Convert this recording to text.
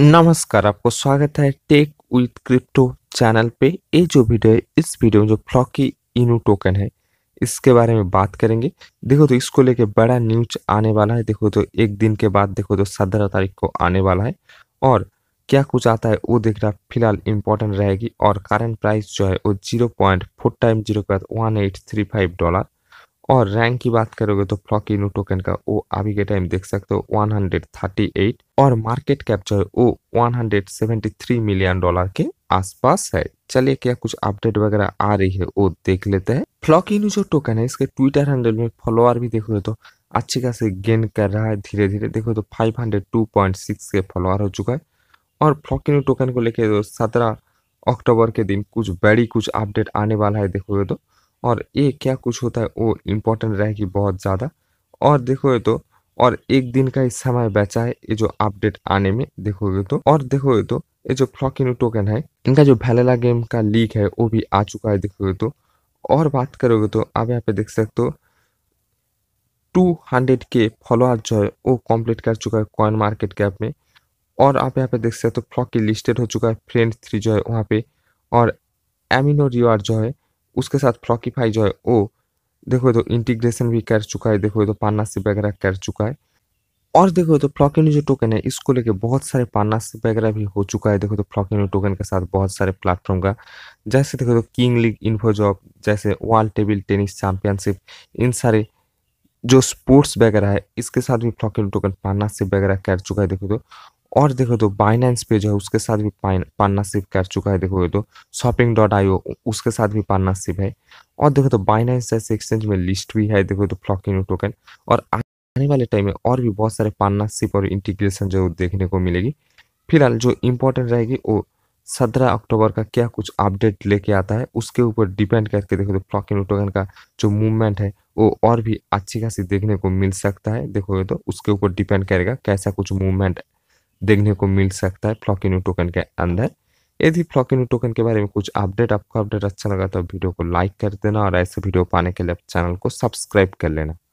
नमस्कार आपको स्वागत है टेक विथ क्रिप्टो चैनल पे ये जो वीडियो है इस वीडियो में जो फ्लॉकी इनू टोकन है इसके बारे में बात करेंगे देखो तो इसको लेके बड़ा न्यूज आने वाला है देखो तो एक दिन के बाद देखो तो सत्रह तारीख को आने वाला है और क्या कुछ आता है वो देख रहा फिलहाल इंपॉर्टेंट रहेगी और करंट प्राइस जो है वो zero point four time zero के बाद one eight three five dollar और रैंक की बात करोगे तो फ्लॉक इनो टोकन का वो अभी के टाइम देख सकते हो 138 और मार्केट कैप जो है वो 173 मिलियन डॉलर के आसपास है चलिए क्या कुछ अपडेट वगैरह आ रही है वो देख लेते हैं इनो जो टोकन है इसके ट्विटर हैंडल में फॉलोअर भी देखोगे तो अच्छी खासी गेन कर रहा है धीरे धीरे देखो तो फाइव के फॉलोअर हो चुका है और फ्लॉक इनो टोकन को लेकर तो सत्रह अक्टूबर के दिन कुछ बड़ी कुछ अपडेट आने वाला है देखोगे तो और ये क्या कुछ होता है वो इम्पोर्टेंट रहेगी बहुत ज़्यादा और देखोगे तो और एक दिन का ही समय बचा है ये जो अपडेट आने में देखोगे तो और देखोगे तो ये जो फ्लॉकिनो टोकन है इनका जो भैलेला गेम का लीक है वो भी आ चुका है देखोगे तो और बात करोगे तो आप यहाँ पे देख सकते हो टू हंड्रेड के फॉलोअर जो है वो कंप्लीट कर चुका है कॉइन मार्केट कैप में और आप यहाँ पे देख सकते हो फ्लॉकी लिस्टेड हो चुका है फ्रेंड थ्री जो है वहाँ पे और एमिनो रिवार जो है उसके साथ फ्लॉकीफाई जो है वो देखो तो इंटीग्रेशन भी कर चुका है देखो तो पार्टनरशिप वगैरह कर चुका है और देखो तो फ्लॉकिनो जो टोकन है इसको लेके बहुत सारे पार्टनरशिप वगैरह भी हो चुका है देखो तो फ्लॉकिनो टोकन के साथ बहुत सारे प्लेटफॉर्म का जैसे देखो तो किंग लीग इन्फो जॉब जैसे वर्ल्ड टेबल टेनिस चैंपियनशिप इन सारे जो स्पोर्ट्स वगैरह है इसके साथ भी फ्लॉकिनो टोकन पार्टनरशिप वगैरह कर चुका है देखो तो और देखो तो बाइनेंस पे जो है उसके साथ भी पार्टनरशिप कर चुका है देखो तो शॉपिंग डॉट आई उसके साथ भी पार्टनरशिप है और देखो तो बाइनेंस जैसे एक्सचेंज में लिस्ट भी है देखो तो फ्लॉकिंग टोकन और आने वाले टाइम में और भी बहुत सारे पार्टनरशिप और इंटीग्रेशन जो देखने को मिलेगी फिलहाल जो इम्पोर्टेंट रहेगी वो सत्रह अक्टूबर का क्या कुछ अपडेट लेके आता है उसके ऊपर डिपेंड करके देखो तो फ्लॉकिंग टोकन का जो मूवमेंट है वो और भी अच्छी खासी देखने को मिल सकता है देखो ये तो उसके ऊपर डिपेंड करेगा कैसा कुछ मूवमेंट देखने को मिल सकता है फ्लॉकिनो टोकन के अंदर यदि फ्लॉकिनो टोकन के बारे में कुछ अपडेट आपको अपडेट अच्छा लगा तो वीडियो को लाइक कर देना और ऐसे वीडियो पाने के लिए चैनल को सब्सक्राइब कर लेना